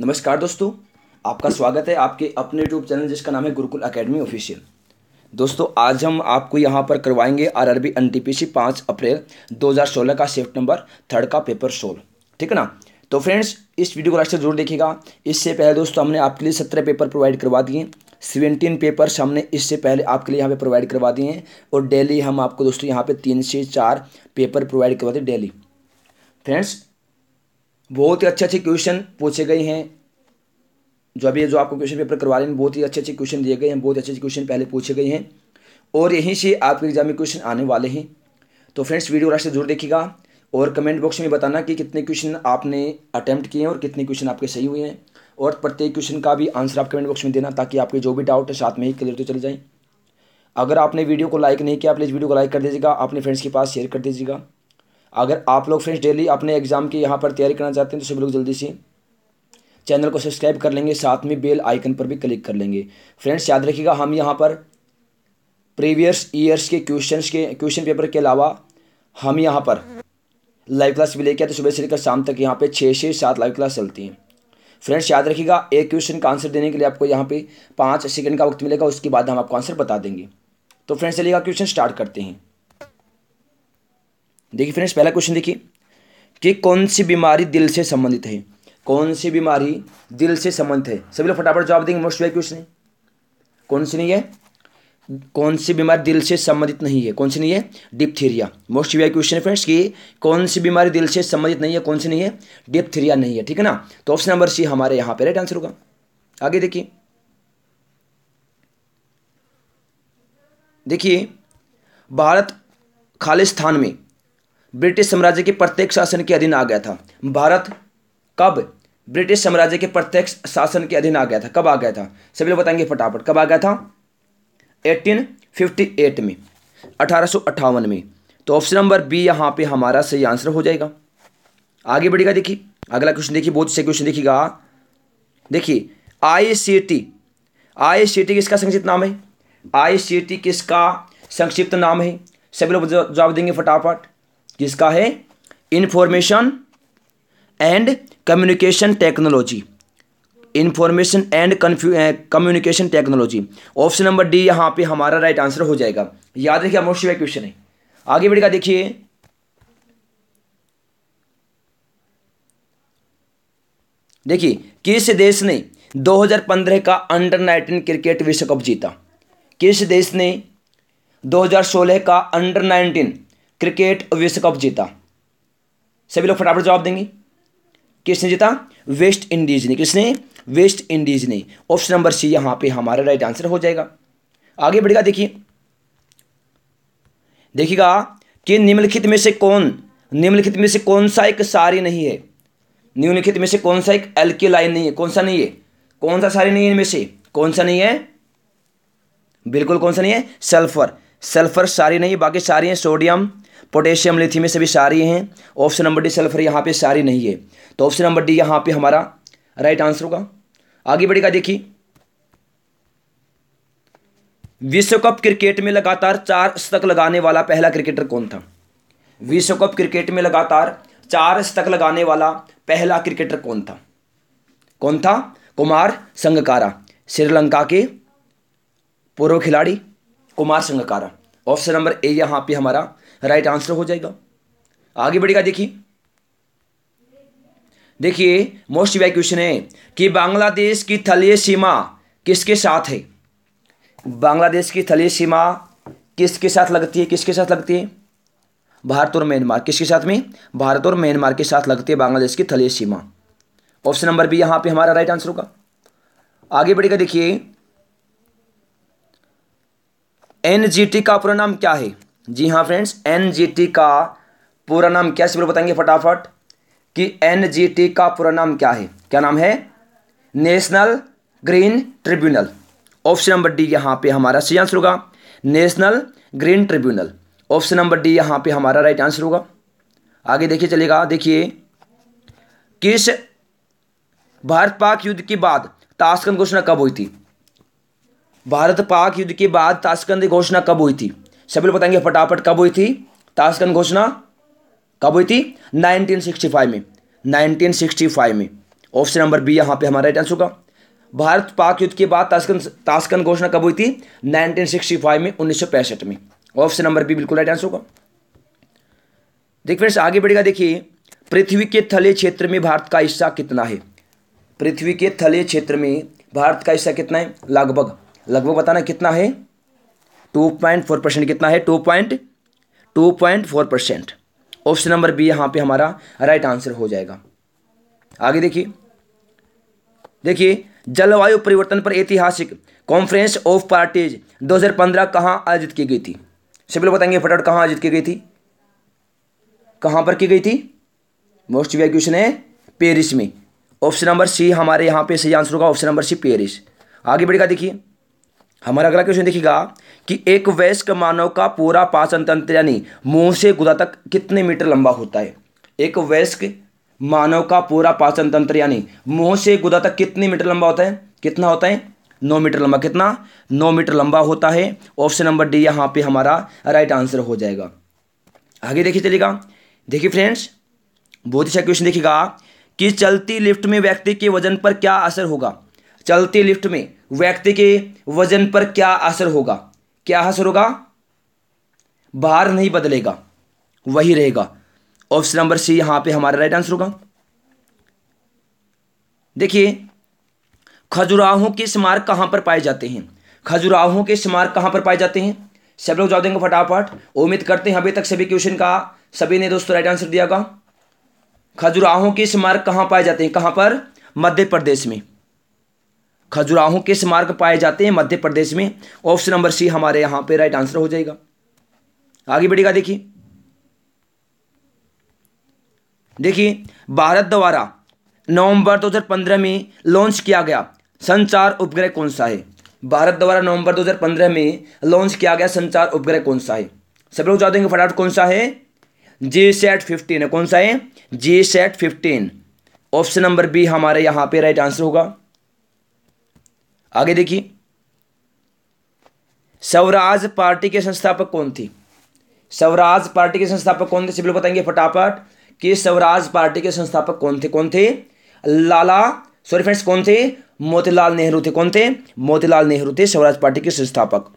नमस्कार दोस्तों आपका स्वागत है आपके अपने यूट्यूब चैनल जिसका नाम है गुरुकुल अकेडमी ऑफिशियल दोस्तों आज हम आपको यहाँ पर करवाएंगे R R B N T P C पाँच अप्रैल दो हज़ार सोलह का शिफ्ट नंबर थर्ड का पेपर सोल ठीक है ना तो फ्रेंड्स इस वीडियो को लास्ट तक जरूर देखिएगा इससे पहले दोस्तों हमने आपके लिए सत्रह पेपर प्रोवाइड करवा दिए सेवेंटीन पेपर्स हमने इससे पहले आपके लिए यहाँ पे प्रोवाइड करवा दिए हैं और डेली हम आपको दोस्तों यहाँ पे तीन से चार पेपर प्रोवाइड करवाते डेली फ्रेंड्स बहुत ही अच्छे अच्छे क्वेश्चन पूछे गए हैं जो अभी जो आपको क्वेश्चन पेपर करवा रहे हैं बहुत ही अच्छे अच्छे क्वेश्चन दिए गए हैं बहुत अच्छे अच्छे क्वेश्चन पहले पूछे गए हैं और यहीं से आपके एग्जाम में क्वेश्चन आने वाले हैं तो फ्रेंड्स वीडियो रास्ते जरूर देखिएगा और कमेंट बॉक्स में बताना कि कितने क्वेश्चन आपने अटैम्प्ट किए हैं और कितने क्वेश्चन आपके सही हुए हैं और प्रत्येक क्वेश्चन का भी आंसर आप कमेंट बॉक्स में देना ताकि आपके जो भी डाउट है साथ में ही क्लियर तो चले जाएँ अगर आपने वीडियो को लाइक नहीं किया प्लीज़ वीडियो को लाइक कर दीजिएगा अपने फ्रेंड्स के पास शेयर कर दीजिएगा अगर आप लोग फ्रेंड्स डेली अपने एग्ज़ाम की यहाँ पर तैयारी करना चाहते हैं तो सभी लोग जल्दी से चैनल को सब्सक्राइब कर लेंगे साथ में बेल आइकन पर भी क्लिक कर लेंगे फ्रेंड्स याद रखिएगा हम यहाँ पर प्रीवियस ईयर्स के क्वेश्चन के क्वेश्चन पेपर के अलावा हम यहाँ पर लाइव क्लास भी लेके आते तो सुबह से लेकर शाम तक यहाँ पे छः से सात लाइव क्लास चलती हैं फ्रेंड्स याद रखिएगा एक क्वेश्चन का आंसर देने के लिए आपको यहाँ पे पाँच सेकंड का वक्त मिलेगा उसके बाद हम आपको आंसर बता देंगे तो फ्रेंड्स चलिएगा क्वेश्चन स्टार्ट करते हैं देखिए फ्रेंड्स पहला क्वेश्चन देखिए कि कौन सी बीमारी दिल से संबंधित है कौन सी बीमारी दिल से संबंधित है सभी लोग फटाफट जवाब देंगे मोस्ट वाइज क्वेश्चन कौन सी नहीं है कौन सी बीमारी दिल से संबंधित नहीं है कौन सी नहीं है डिप्थीरिया मोस्ट वी क्वेश्चन है फ्रेंड्स कि कौन सी बीमारी दिल से संबंधित नहीं है कौन सी नहीं है डिप्थीरिया नहीं है ठीक है ना तो ऑप्शन नंबर सी हमारे यहाँ पे राइट आंसर होगा आगे देखिए देखिए भारत खालिस्तान में ब्रिटिश साम्राज्य के प्रत्येक शासन के अधीन आ गया था भारत कब ब्रिटिश साम्राज्य के प्रत्यक्ष शासन के अधीन आ गया था कब आ गया था सभी लोग बताएंगे फटाफट कब आ गया था 1858 में अठारह में तो ऑप्शन नंबर बी यहाँ पे हमारा सही आंसर हो जाएगा आगे बढ़ेगा देखिए अगला क्वेश्चन देखिए बहुत से क्वेश्चन देखिएगा देखिए आई C T I C T किसका संक्षिप्त नाम है आई सी टी किसका संक्षिप्त नाम है सभी लोग जवाब देंगे फटाफट जिसका है information and communication technology information and communication technology option number D यहां पे हमारा राइट आंसर हो जाएगा याद रखिए मोस्ट क्वेश्चन है आगे बढ़ेगा देखिए देखिए किस देश ने 2015 का अंडर 19 क्रिकेट विश्व कप जीता किस देश ने 2016 का अंडर क्रिकेट विश्व कप जीता सभी लोग फटाफट जवाब देंगे किसने जीता वेस्ट इंडीज ने किसने वेस्ट इंडीज ने ऑप्शन नंबर सी यहां पे हमारा राइट आंसर हो जाएगा आगे बढ़ेगा देखिए देखिएगा कि निम्नलिखित में से कौन निम्नलिखित में से कौन सा एक सारी नहीं है निम्नलिखित में से कौन सा एक एल्के लाइन नहीं है कौन सा नहीं है कौन सा सारी नहीं है इनमें से कौन सा नहीं है बिल्कुल कौन सा नहीं है सल्फर सल्फर सारी नहीं है बाकी सारी हैं सोडियम पोटेशियम लिथियम ये सभी सारी हैं ऑप्शन नंबर डी सल्फर यहाँ पे सारी नहीं है तो ऑप्शन नंबर डी यहाँ पे हमारा राइट आंसर होगा आगे बढ़ेगा देखिए विश्व कप क्रिकेट में लगातार चार शतक लगाने वाला पहला क्रिकेटर कौन था विश्व कप क्रिकेट में लगातार चार शतक लगाने वाला पहला क्रिकेटर कौन था कौन था कुमार संगकारा श्रीलंका के पूर्व खिलाड़ी Kumar Sangakkara option number A यहाँ पे हमारा राइट आंसर हो जाएगा आगे बढ़ेगा देखिए देखिए मोस्ट वाई क्वेश्चन है कि बांग्लादेश की थलीय सीमा किसके साथ है बांग्लादेश की थलीय सीमा किसके साथ लगती है किसके साथ लगती है भारत और म्यांमार किसके साथ में भारत और म्यांमार के साथ लगती है बांग्लादेश की थलीय सीमा ऑप्शन नंबर बी यहां पे हमारा राइट आंसर होगा आगे बढ़ेगा देखिए एनजीटी का पूरा नाम क्या है जी हाँ फ्रेंड्स एन का पूरा नाम क्या है बताएंगे फटाफट कि एन का पूरा नाम क्या है क्या नाम है National Green Tribunal option number D यहाँ पे हमारा सही आंसर होगा National Green Tribunal option number D यहाँ पे हमारा राइट आंसर होगा आगे देखिए चलेगा देखिए किस भारत पाक युद्ध के बाद ताशकंद घोषणा कब हुई थी भारत पाक युद्ध के बाद ताशकंद घोषणा कब हुई थी सभी लोग बताएंगे फटाफट कब हुई थी ताशकंद घोषणा कब हुई थी 1965 में 1965 में ऑप्शन नंबर बी यहाँ पे हमारा राइट आंसर होगा भारत पाक युद्ध के बाद ताशकंद ताशकंद घोषणा कब हुई थी 1965 में उन्नीस में ऑप्शन नंबर बी बिल्कुल राइट आंसर होगा देखिए फ्रेंड्स आगे बढ़ेगा देखिए पृथ्वी के थले क्षेत्र में भारत का हिस्सा कितना है पृथ्वी के थले क्षेत्र में भारत का हिस्सा कितना है लगभग लगभग बताना कितना है टू पॉइंट फोर परसेंट कितना है two point two point four percent option number B यहां पे हमारा राइट आंसर हो जाएगा आगे देखिए देखिए जलवायु परिवर्तन पर ऐतिहासिक कॉन्फ्रेंस ऑफ पार्टीज 2015 कहां आयोजित की गई थी सब लोग बताएंगे फटाफट कहां आयोजित की गई थी कहाँ पर की गई थी मोस्ट वे क्वेश्चन है पेरिस में ऑप्शन नंबर सी हमारे यहाँ पे सही आंसर होगा ऑप्शन नंबर सी पेरिस आगे बढ़ेगा देखिए हमारा अगला क्वेश्चन देखिएगा कि एक वयस्क मानव का पूरा पाचन तंत्र यानी मुंह से गुदा तक कितने मीटर लंबा होता है एक वयस्क मानव का पूरा पाचन तंत्र यानी मुंह से गुदा तक कितने मीटर लंबा होता है कितना होता है नौ मीटर लंबा कितना नौ मीटर लंबा होता है ऑप्शन नंबर डी यहां पे हमारा राइट आंसर हो जाएगा आगे देखिए चलेगा देखिए फ्रेंड्स बहुत अच्छा क्वेश्चन देखिएगा कि चलती लिफ्ट में व्यक्ति के वजन पर क्या असर होगा चलती लिफ्ट में व्यक्ति के वजन पर क्या असर होगा क्या असर होगा भार नहीं बदलेगा वही रहेगा ऑप्शन नंबर सी यहां पे हमारा राइट आंसर होगा देखिए खजुराहो के स्मारक कहां पर पाए जाते हैं खजुराहो के स्मारक कहां पर पाए जाते हैं सब लोग जवाब देंगे फटाफट उम्मीद करते हैं अभी तक सभी क्वेश्चन का सभी ने दोस्तों राइट आंसर दिया होगा के स्मारक कहां पाए जाते हैं कहां पर मध्य प्रदेश में खजुराहों किस मार्ग पाए जाते हैं मध्य प्रदेश में ऑप्शन नंबर सी हमारे यहां पे राइट आंसर हो जाएगा आगे बढ़ेगा देखिए देखिए भारत द्वारा नवंबर 2015 में लॉन्च किया गया संचार उपग्रह कौन सा है भारत द्वारा नवंबर 2015 में लॉन्च किया गया संचार उपग्रह कौन सा है सब लोग चाहते हैं फटाफट कौन सा है जे सेट फिफ्टीन कौन सा है J set fifteen option number B हमारे यहां पे राइट आंसर होगा आगे देखिए स्वराज पार्टी के संस्थापक कौन थी स्वराज पार्टी के संस्थापक कौन थे सब लोग बताएंगे फटाफट कि स्वराज पार्टी के संस्थापक कौन थे कौन थे लाला सॉरी फ्रेंड्स कौन थे मोतीलाल नेहरू थे कौन थे मोतीलाल नेहरू थे स्वराज पार्टी के संस्थापक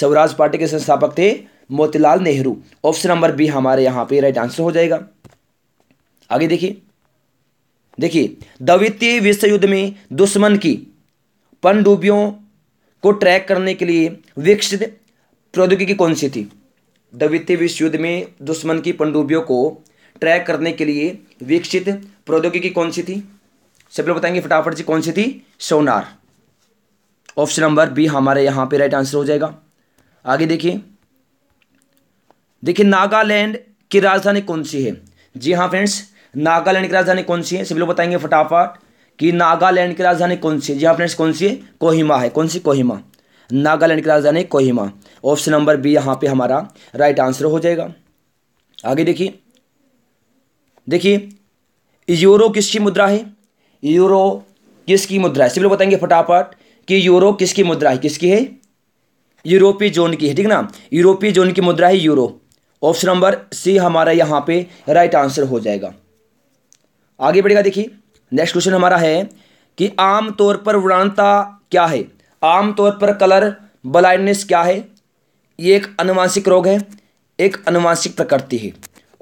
स्वराज पार्टी के संस्थापक थे Motilal Nehru option number B हमारे यहां पे राइट आंसर हो जाएगा आगे देखिए देखिए द्वितीय विश्व युद्ध में दुश्मन की पनडुब्बियों को ट्रैक करने के लिए विकसित प्रौद्योगिकी कौन सी थी द्वितीय विश्व युद्ध में दुश्मन की पनडुब्बियों को ट्रैक करने के लिए विकसित प्रौद्योगिकी कौन सी थी सब लोग बताएंगे फटाफट से कौन सी थी सोनार ऑप्शन नंबर बी हमारे यहाँ पे राइट आंसर हो जाएगा आगे देखिए देखिए नागालैंड की राजधानी कौन सी है जी हाँ फ्रेंड्स नागालैंड की राजधानी कौन सी है सब लोग बताएंगे फटाफट कि नागालैंड की राजधानी कौन सी है जी हाँ, फ्रेंड्स कौन सी है कोहिमा है कौन सी कोहिमा नागालैंड की राजधानी कोहिमा ऑप्शन नंबर बी यहाँ पे हमारा राइट आंसर हो जाएगा आगे देखिए देखिए यूरो किसकी मुद्रा है यूरो किसकी मुद्रा है सिर्फ लोग बताएंगे फटाफट कि यूरो किसकी मुद्रा है किसकी है यूरोपीय जोन की है ठीक ना यूरोपीय जोन की मुद्रा है यूरो ऑप्शन नंबर सी हमारा यहाँ पे राइट आंसर हो जाएगा आगे बढ़ेगा देखिए नेक्स्ट क्वेश्चन हमारा है कि आम तौर पर वृणता क्या है आम तौर पर कलर ब्लाइंडनेस क्या है ये एक अनुवांशिक रोग है एक अनुवांशिक प्रकृति है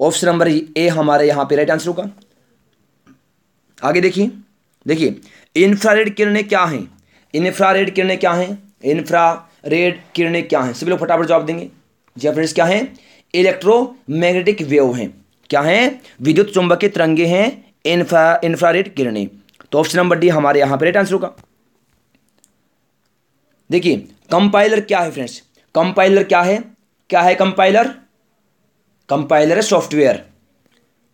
ऑप्शन नंबर ए हमारे यहाँ पे राइट आंसर होगा आगे देखिए देखिए इंफ्रारेड किरणें क्या हैं इन्फ्रारेड किरणें क्या हैं इन्फ्रा रेड किरणें क्या हैं सभी लोग फटाफट जवाब देंगे जी फ्रेंड्स क्या हैं इलेक्ट्रोमैग्नेटिक वेव हैं क्या हैं विद्युत चुंबकीय तिरंगे हैं इंफ्रा इन्फ्रारेड किरणें तो ऑप्शन नंबर डी हमारे यहाँ पर राइट आंसर होगा देखिए कंपाइलर क्या है फ्रेंड्स कंपाइलर क्या है क्या है कंपाइलर कंपाइलर है सॉफ्टवेयर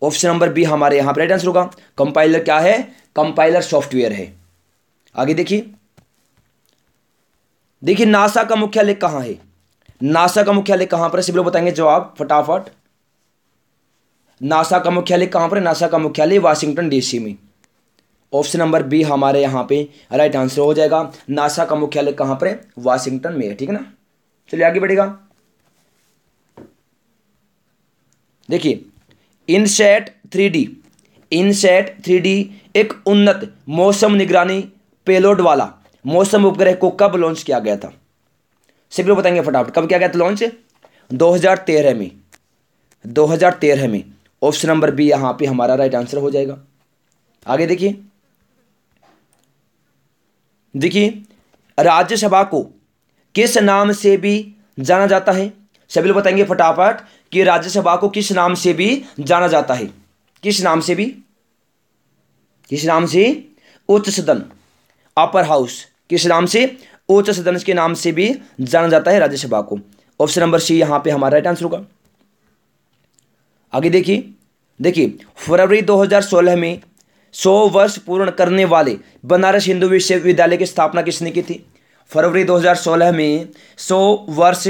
ऑप्शन नंबर बी हमारे यहाँ पर राइट आंसर होगा कंपाइलर क्या है कंपाइलर सॉफ्टवेयर है आगे देखिए देखिए नासा का मुख्यालय कहाँ है नासा का मुख्यालय कहाँ पर है सिर्फ लोग बताएंगे जवाब फटाफट नासा का मुख्यालय कहाँ पर है नासा का मुख्यालय वाशिंगटन डीसी में ऑप्शन नंबर बी हमारे यहाँ पे राइट आंसर हो जाएगा नासा का मुख्यालय कहाँ पर है वाशिंगटन में है ठीक है ना चलिए आगे बढ़ेगा देखिए INSAT three D INSAT three D एक उन्नत मौसम निगरानी पेलोड वाला मौसम उपग्रह को कब लॉन्च किया गया था सभी लोग बताएंगे फटाफट कब किया गया था लॉन्च 2013 में 2013 में ऑप्शन नंबर बी यहां पे हमारा राइट आंसर हो जाएगा आगे देखिए देखिए राज्यसभा को किस नाम से भी जाना जाता है सभी लोग बताएंगे फटाफट कि राज्यसभा को किस नाम से भी जाना जाता है किस नाम से भी किस नाम से उच्च सदन अपर हाउस किस नाम से उच्च सदन के नाम से भी जाना जाता है राज्यसभा को ऑप्शन नंबर सी यहां पे हमारा राइट आंसर होगा आगे देखिए देखिए फरवरी 2016 में 100 वर्ष पूर्ण करने वाले बनारस हिंदू विश्वविद्यालय की स्थापना किसने की थी फरवरी 2016 में 100 वर्ष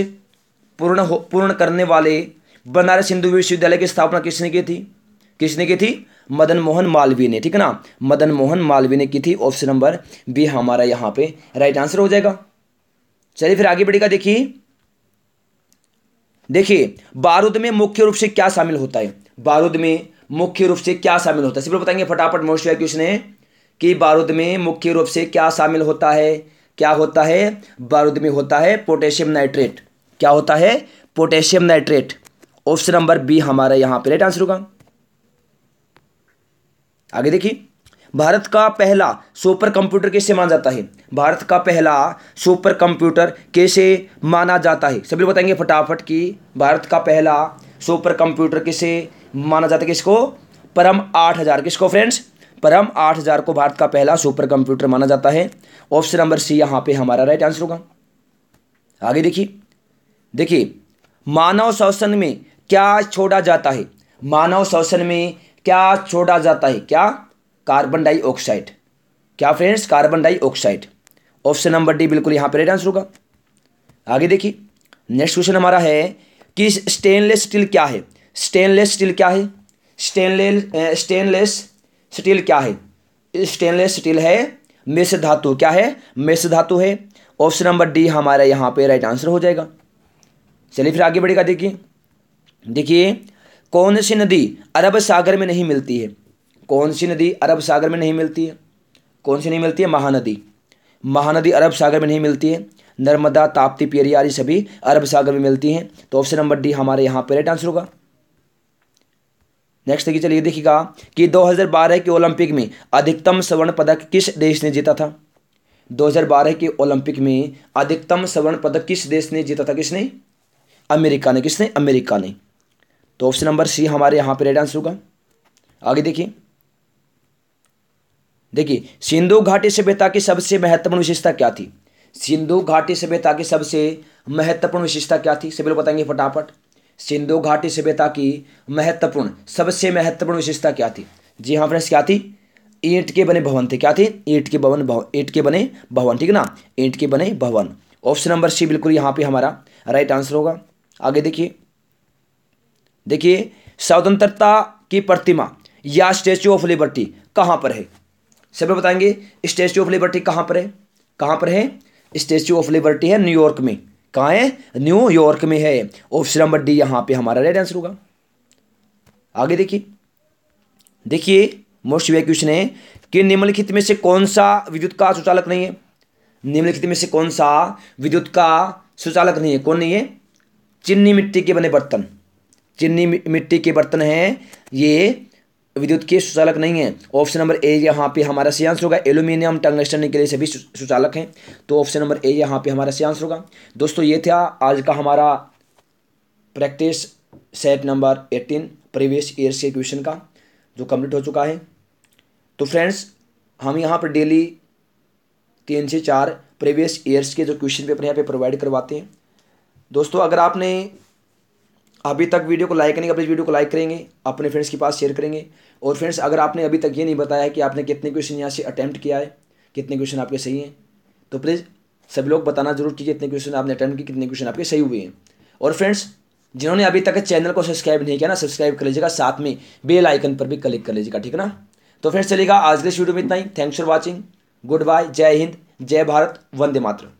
पूर्ण पूर्ण करने वाले बनारस हिंदू विश्वविद्यालय की स्थापना किसने की थी किसने की थी मदन मोहन मालवीय ने ठीक है ना मदन मोहन मालवीय ने की थी ऑप्शन नंबर बी हमारा यहाँ पे राइट आंसर हो जाएगा चलिए फिर आगे बढ़ेगा देखिए देखिए बारूद में मुख्य रूप से क्या शामिल होता है बारूद में मुख्य रूप से क्या शामिल होता है सिर्फ बताएंगे फटाफट मोस्ट क्वेश्चन है कि बारूद में मुख्य रूप से क्या शामिल होता है क्या होता है बारूद में होता है पोटेशियम नाइट्रेट क्या होता है potassium nitrate option number B हमारा यहां पर राइट आंसर होगा आगे देखिए भारत का पहला सुपर कंप्यूटर कैसे माना जाता है भारत का पहला सुपर कंप्यूटर कैसे माना जाता है सभी लोग बताएंगे फटाफट कि भारत का पहला सुपर कंप्यूटर कैसे माना जाता है किसको परम आठ हज़ार किसको फ्रेंड्स परम आठ हज़ार को भारत का पहला सुपर कंप्यूटर माना जाता है ऑप्शन नंबर सी यहां पे हमारा राइट आंसर होगा आगे देखिए देखिए मानव शासन में क्या छोड़ा जाता है मानव शासन में क्या छोड़ा जाता है क्या कार्बन डाइऑक्साइड क्या friends carbon dioxide option number D बिल्कुल यहाँ पर राइट आंसर होगा आगे देखिए नेक्स्ट क्वेश्चन हमारा है कि स्टेनलेस स्टील क्या है स्टेनलेस स्टील क्या है स्टेनलेस स्टेनलेस स्टील क्या है स्टेनलेस स्टील है मेष धातु क्या है मेष धातु है ऑप्शन नंबर डी हमारा यहाँ पे राइट आंसर हो जाएगा चलिए फिर आगे बढ़ेगा देखिए देखिए कौन सी नदी अरब सागर में नहीं मिलती है कौन सी नदी अरब सागर में नहीं मिलती है कौन सी नहीं मिलती है महानदी महानदी अरब सागर में नहीं मिलती है नर्मदा ताप्ती पेरियारी सभी अरब सागर में मिलती हैं तो ऑप्शन नंबर डी हमारे यहाँ पे राइट आंसर होगा नेक्स्ट देखिए चलिए देखिएगा कि 2012 के ओलंपिक में अधिकतम स्वर्ण पदक किस देश ने जीता था 2012 के ओलंपिक में अधिकतम स्वर्ण पदक किस देश ने जीता था किसने अमेरिका ने किसने अमेरिका ने तो ऑप्शन नंबर सी हमारे यहाँ पे राइट आंसर होगा आगे देखिए देखिए सिंधु घाटी सभ्यता की सबसे महत्वपूर्ण विशेषता क्या थी सिंधु घाटी सभ्यता की सबसे महत्वपूर्ण विशेषता क्या थी सभी लोग बताएंगे फटाफट सिंधु घाटी सभ्यता की महत्वपूर्ण सबसे महत्वपूर्ण विशेषता क्या थी जी हाँ फ्रेंड्स क्या थी ईंट के बने भवन थे क्या थे ईंट के भवन ईंट के बने भवन ठीक है ना ईंट के बने भवन ऑप्शन नंबर सी बिल्कुल यहाँ पे हमारा राइट आंसर होगा आगे देखिए देखिए स्वतंत्रता की प्रतिमा या स्टेच्यू ऑफ लिबर्टी कहाँ पर है सब बताएंगे स्टैचू ऑफ लिबर्टी कहाँ पर है कहाँ पर है स्टैचू ऑफ लिबर्टी है न्यूयॉर्क में कहाँ है न्यूयॉर्क में है ऑप्शन नंबर डी यहाँ पे हमारा राइट आंसर होगा आगे देखिए देखिए मोस्ट वे क्वेश्चन है कि निम्नलिखित में से कौन सा विद्युत का सुचालक नहीं है निम्नलिखित में से कौन सा विद्युत का सुचालक नहीं है कौन नहीं है चिन्नी मिट्टी के बने बर्तन चिन्नी मिट्टी के बर्तन हैं ये विद्युत के सुचालक नहीं है ऑप्शन नंबर ए यहाँ पे हमारा सही आंसर होगा एल्यूमिनियम टंगस्टन लिए सभी सुचालक हैं तो ऑप्शन नंबर ए यहाँ पे हमारा सही आंसर होगा दोस्तों ये था आज का हमारा practice set number eighteen previous year से क्वेश्चन का जो कम्प्लीट हो चुका है तो फ्रेंड्स हम यहाँ पर डेली तीन से चार प्रीवियस ईयर्स के जो क्वेश्चन पेपर यहाँ पे प्रोवाइड करवाते हैं दोस्तों अगर आपने अभी तक वीडियो को लाइक नहीं प्लीज़ वीडियो को लाइक करेंगे अपने फ्रेंड्स के पास शेयर करेंगे और फ्रेंड्स अगर आपने अभी तक ये नहीं बताया कि आपने कितने क्वेश्चन यहाँ से अटैम्प्ट किया है कितने क्वेश्चन आपके सही हैं तो प्लीज़ सभी लोग बताना जरूर कीजिए इतने क्वेश्चन आपने अटैम्प्ट किए कितने क्वेश्चन आपके सही हुए हैं और फ्रेंड्स जिन्होंने अभी तक चैनल को सब्सक्राइब नहीं किया ना सब्सक्राइब कर लीजिएगा साथ में बेल आइकन पर भी क्लिक कर लीजिएगा ठीक है ना तो फ्रेंड्स चलेगा आज के इस वीडियो में इतना ही thanks for watching goodbye जय हिंद जय भारत वंदे मातरम